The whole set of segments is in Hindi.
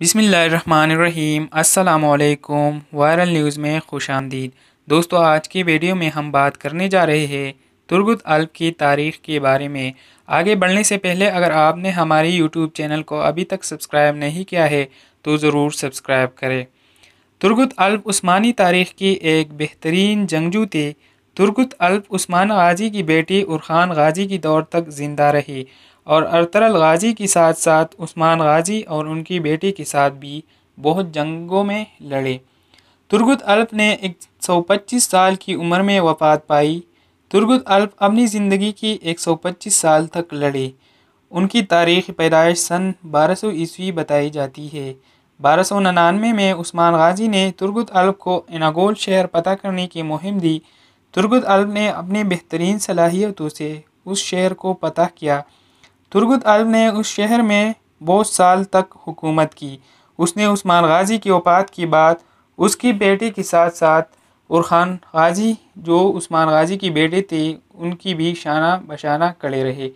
बिसमीम् अल्लाम वायरल न्यूज़ में खुश आमदीद दोस्तों आज की वीडियो में हम बात करने जा रहे हैं तुर्गुत अल्प की तारीख़ के बारे में आगे बढ़ने से पहले अगर आपने हमारे यूट्यूब चैनल को अभी तक सब्सक्राइब नहीं किया है तो ज़रूर सब्सक्राइब करें तुर्गुत अल्प उस्मानी तारीख़ की एक बेहतरीन जंगजू थे तुर्कुत अल्प उस्मान गाजी की बेटी उरखान गाजी की दौर तक ज़िंदा रही और अरतरल गाजी के साथ साथ उस्मान गाजी और उनकी बेटी के साथ भी बहुत जंगों में लड़े तुर्गुत अल्प ने 125 साल की उम्र में वफात पाई तुर्गुत अल्प अपनी ज़िंदगी की 125 साल तक लड़े उनकी तारीख़ पैदाइश सन 1200 सौ ईस्वी बताई जाती है बारह सौ में, में उस्मान गाजी ने तुर्गुत अल्प को इनागोल शहर पता करने की मुहिम दी तुर्गुद अलम ने अपनी बेहतरीन सलाहियतों से उस शहर को पता किया तुर्गुद अलम ने उस शहर में बहुत साल तक हुकूमत की उसने उस्मान गाजी की वफात की बात उसकी बेटी के साथ साथ और खान गाजी जो उस्मान गाजी की बेटे थे उनकी भी शाना बशाना खड़े रहे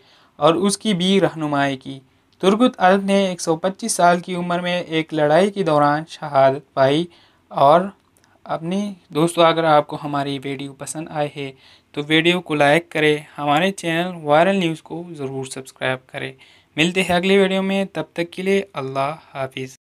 और उसकी भी रहनुमाई की तुर्गुद अलम ने 125 साल की उम्र में एक लड़ाई के दौरान शहादत पाई और अपने दोस्तों अगर आपको हमारी वीडियो पसंद आए है तो वीडियो को लाइक करें हमारे चैनल वायरल न्यूज़ को ज़रूर सब्सक्राइब करें मिलते हैं अगले वीडियो में तब तक के लिए अल्लाह हाफिज़